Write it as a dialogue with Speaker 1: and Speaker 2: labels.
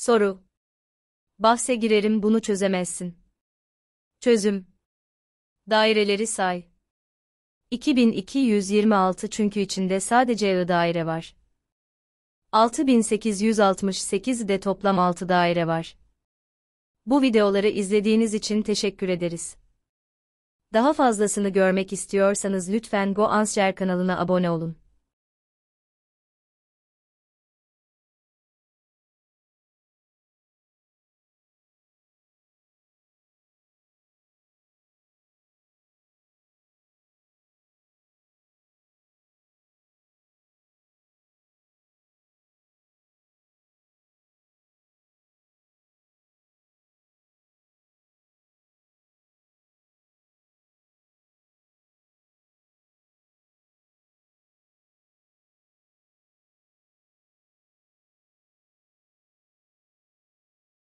Speaker 1: Soru. Bahse girerim bunu çözemezsin. Çözüm. Daireleri say. 2226 çünkü içinde sadece I daire var. 6868 de toplam 6 daire var. Bu videoları izlediğiniz için teşekkür ederiz. Daha fazlasını görmek istiyorsanız lütfen Go Answer kanalına abone olun.